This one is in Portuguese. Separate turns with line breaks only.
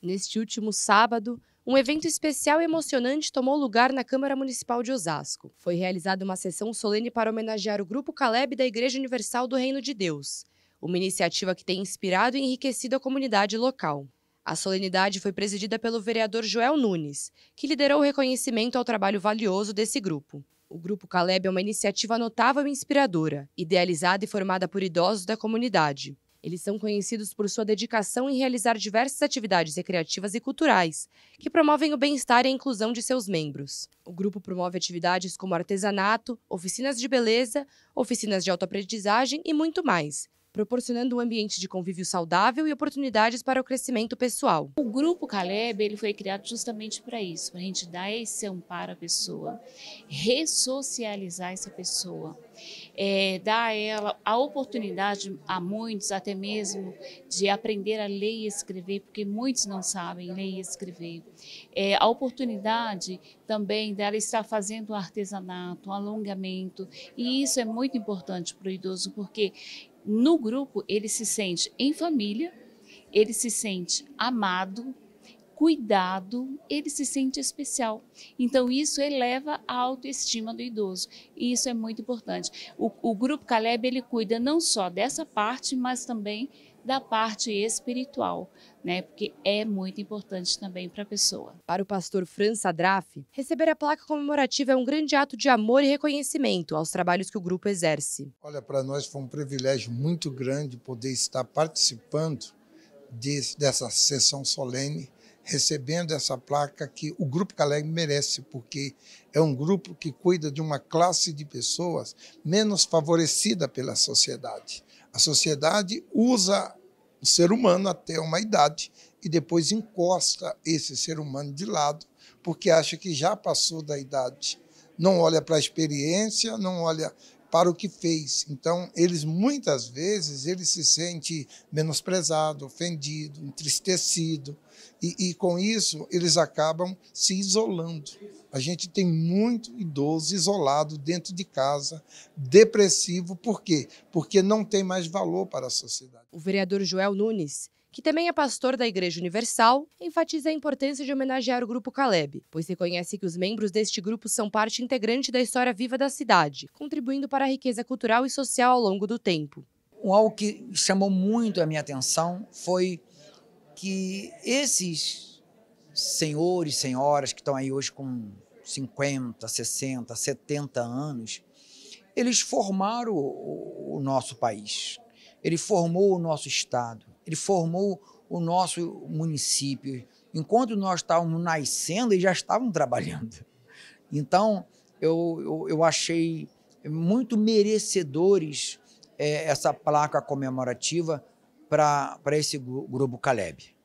Neste último sábado, um evento especial e emocionante tomou lugar na Câmara Municipal de Osasco. Foi realizada uma sessão solene para homenagear o Grupo Caleb da Igreja Universal do Reino de Deus, uma iniciativa que tem inspirado e enriquecido a comunidade local. A solenidade foi presidida pelo vereador Joel Nunes, que liderou o reconhecimento ao trabalho valioso desse grupo. O Grupo Caleb é uma iniciativa notável e inspiradora, idealizada e formada por idosos da comunidade. Eles são conhecidos por sua dedicação em realizar diversas atividades recreativas e culturais, que promovem o bem-estar e a inclusão de seus membros. O grupo promove atividades como artesanato, oficinas de beleza, oficinas de autoaprendizagem e muito mais, proporcionando
um ambiente de convívio saudável e oportunidades para o crescimento pessoal. O grupo Caleb ele foi criado justamente para isso, para a gente dar esse amparo à pessoa, ressocializar essa pessoa, é, dar a ela a oportunidade a muitos até mesmo de aprender a ler e escrever, porque muitos não sabem ler e escrever. É, a oportunidade também dela estar fazendo artesanato, um alongamento, e isso é muito importante para o idoso, porque no grupo, ele se sente em família, ele se sente amado, cuidado, ele se sente especial. Então, isso eleva a autoestima do idoso. E isso é muito importante. O, o Grupo Caleb, ele cuida não só dessa parte, mas também da parte espiritual, né? Porque é muito importante também para a pessoa.
Para o pastor França Draff, receber a placa comemorativa é um grande ato de amor e reconhecimento aos trabalhos que o grupo exerce.
Olha, para nós foi um privilégio muito grande poder estar participando de, dessa sessão solene recebendo essa placa que o Grupo Caleg merece, porque é um grupo que cuida de uma classe de pessoas menos favorecida pela sociedade. A sociedade usa o ser humano até uma idade e depois encosta esse ser humano de lado, porque acha que já passou da idade. Não olha para a experiência, não olha para o que fez. Então, eles muitas vezes ele se sente menosprezado, ofendido, entristecido e, e com isso eles acabam se isolando. A gente tem muito idoso isolado dentro de casa, depressivo, por quê? Porque não tem mais valor para a sociedade. O vereador Joel Nunes
que também é pastor da Igreja Universal, enfatiza a importância de homenagear o Grupo Caleb, pois reconhece que os membros deste grupo são parte integrante da história viva da cidade, contribuindo para a riqueza cultural e social ao longo do tempo. Algo que chamou
muito a minha atenção foi que esses senhores, e senhoras que estão aí hoje com 50, 60, 70 anos, eles formaram o, nosso país, ele formou o nosso Estado ele formou o nosso município. Enquanto nós estávamos nascendo, eles já estavam trabalhando. Então, eu, eu, eu achei muito merecedores é, essa placa comemorativa para esse grupo Caleb.